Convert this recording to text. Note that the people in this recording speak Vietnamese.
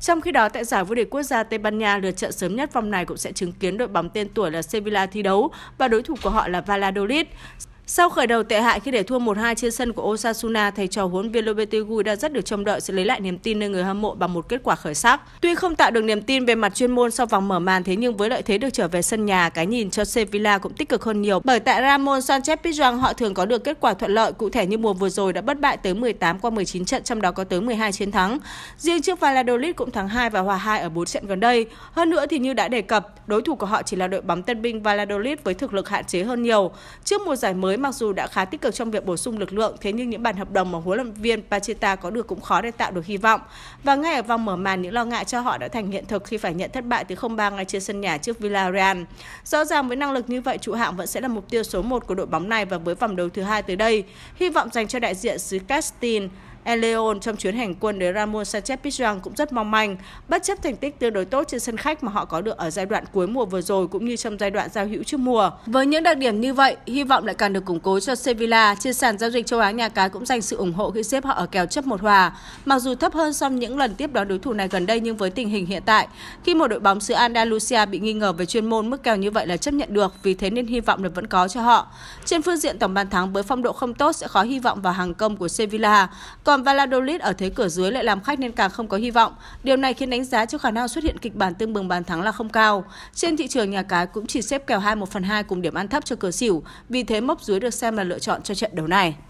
Trong khi đó, tại giải vô địch quốc gia Tây Ban Nha, lượt trận sớm nhất vòng này cũng sẽ chứng kiến đội bóng tên tuổi là Sevilla thi đấu và đối thủ của họ là Valladolid. Sau khởi đầu tệ hại khi để thua 1-2 trên sân của Osasuna, thầy trò huấn viên Lopetegui đã rất được trông đợi sẽ lấy lại niềm tin nơi người hâm mộ bằng một kết quả khởi sắc. Tuy không tạo được niềm tin về mặt chuyên môn sau vòng mở màn thế nhưng với lợi thế được trở về sân nhà, cái nhìn cho Sevilla cũng tích cực hơn nhiều bởi tại Ramon Sanchez Pizjuan họ thường có được kết quả thuận lợi, cụ thể như mùa vừa rồi đã bất bại tới 18 qua 19 trận trong đó có tới 12 chiến thắng. Riêng trước Valladolid cũng thắng 2 và hòa 2 ở 4 trận gần đây. Hơn nữa thì như đã đề cập, đối thủ của họ chỉ là đội bóng tân binh Valladolid với thực lực hạn chế hơn nhiều. Trước mùa giải mới mặc dù đã khá tích cực trong việc bổ sung lực lượng, thế nhưng những bản hợp đồng mà huấn luyện viên Pacheta có được cũng khó để tạo được hy vọng. Và ngay ở vòng mở màn, những lo ngại cho họ đã thành hiện thực khi phải nhận thất bại từ 0-3 ngay trên sân nhà trước Villarreal. Rõ ràng với năng lực như vậy, trụ hạng vẫn sẽ là mục tiêu số 1 của đội bóng này và với vòng đấu thứ hai tới đây, hy vọng dành cho đại diện xứ Castile El Leon trong chuyến hành quân đến Ramon Sanchez Pizjuan cũng rất mong manh, bất chấp thành tích tương đối tốt trên sân khách mà họ có được ở giai đoạn cuối mùa vừa rồi cũng như trong giai đoạn giao hữu trước mùa. Với những đặc điểm như vậy, hy vọng lại càng được củng cố cho Sevilla. Trên sàn giao dịch châu Á nhà cái cũng dành sự ủng hộ khi xếp họ ở kèo chấp một hòa. Mặc dù thấp hơn so với những lần tiếp đón đối thủ này gần đây nhưng với tình hình hiện tại, khi một đội bóng xứ Andalusia bị nghi ngờ về chuyên môn, mức kèo như vậy là chấp nhận được, vì thế nên hy vọng là vẫn có cho họ. Trên phương diện tổng bàn thắng với phong độ không tốt sẽ khó hy vọng vào hàng công của Sevilla. Còn còn Valladolid ở thế cửa dưới lại làm khách nên càng không có hy vọng. Điều này khiến đánh giá cho khả năng xuất hiện kịch bản tương bừng bàn thắng là không cao. Trên thị trường nhà cái cũng chỉ xếp kèo 2 1 phần 2 cùng điểm ăn thấp cho cửa xỉu, vì thế mốc dưới được xem là lựa chọn cho trận đấu này.